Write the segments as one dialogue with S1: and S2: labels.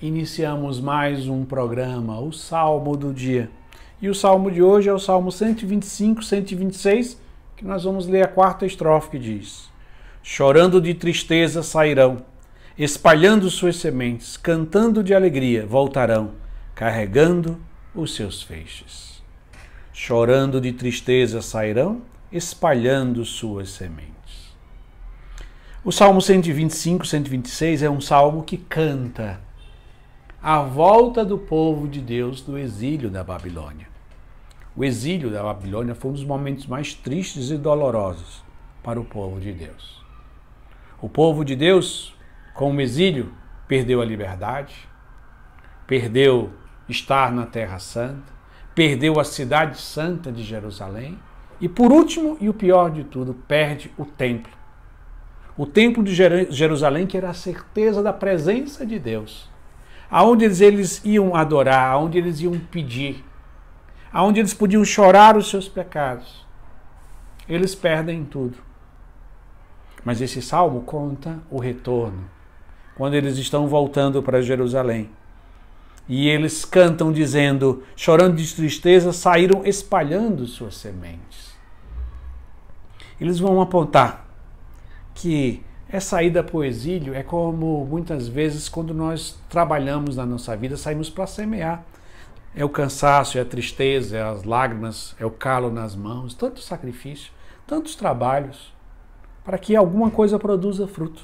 S1: Iniciamos mais um programa, o Salmo do Dia. E o salmo de hoje é o Salmo 125, 126, que nós vamos ler a quarta estrofe que diz: Chorando de tristeza sairão, espalhando suas sementes, cantando de alegria voltarão, carregando os seus feixes. Chorando de tristeza sairão, espalhando suas sementes. O Salmo 125, 126 é um salmo que canta a volta do povo de Deus do exílio da Babilônia. O exílio da Babilônia foi um dos momentos mais tristes e dolorosos para o povo de Deus. O povo de Deus, com o exílio, perdeu a liberdade, perdeu estar na Terra Santa, perdeu a cidade santa de Jerusalém e, por último e o pior de tudo, perde o templo. O templo de Jerusalém, que era a certeza da presença de Deus aonde eles iam adorar, aonde eles iam pedir, aonde eles podiam chorar os seus pecados. Eles perdem tudo. Mas esse salmo conta o retorno, quando eles estão voltando para Jerusalém. E eles cantam dizendo, chorando de tristeza, saíram espalhando suas sementes. Eles vão apontar que essa é ida para o exílio é como muitas vezes quando nós trabalhamos na nossa vida, saímos para semear. É o cansaço, é a tristeza, é as lágrimas, é o calo nas mãos, tanto sacrifício, tantos trabalhos, para que alguma coisa produza fruto.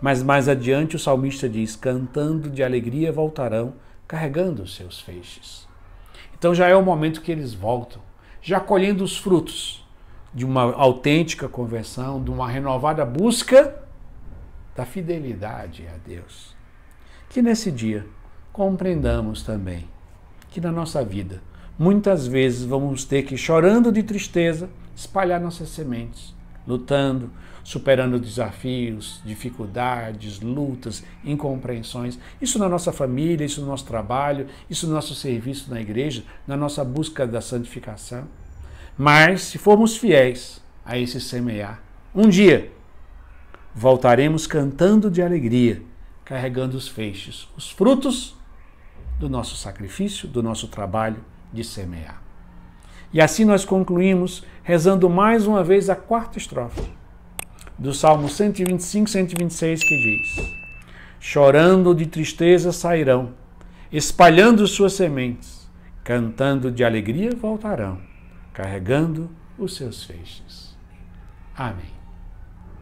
S1: Mas mais adiante o salmista diz: cantando de alegria voltarão, carregando os seus feixes. Então já é o momento que eles voltam, já colhendo os frutos de uma autêntica conversão, de uma renovada busca da fidelidade a Deus. Que nesse dia compreendamos também que na nossa vida muitas vezes vamos ter que, chorando de tristeza, espalhar nossas sementes, lutando, superando desafios, dificuldades, lutas, incompreensões. Isso na nossa família, isso no nosso trabalho, isso no nosso serviço na igreja, na nossa busca da santificação. Mas se formos fiéis a esse semear, um dia voltaremos cantando de alegria, carregando os feixes, os frutos do nosso sacrifício, do nosso trabalho de semear. E assim nós concluímos rezando mais uma vez a quarta estrofe do Salmo 125, 126 que diz: Chorando de tristeza sairão, espalhando suas sementes, cantando de alegria voltarão carregando os seus feixes. Amém.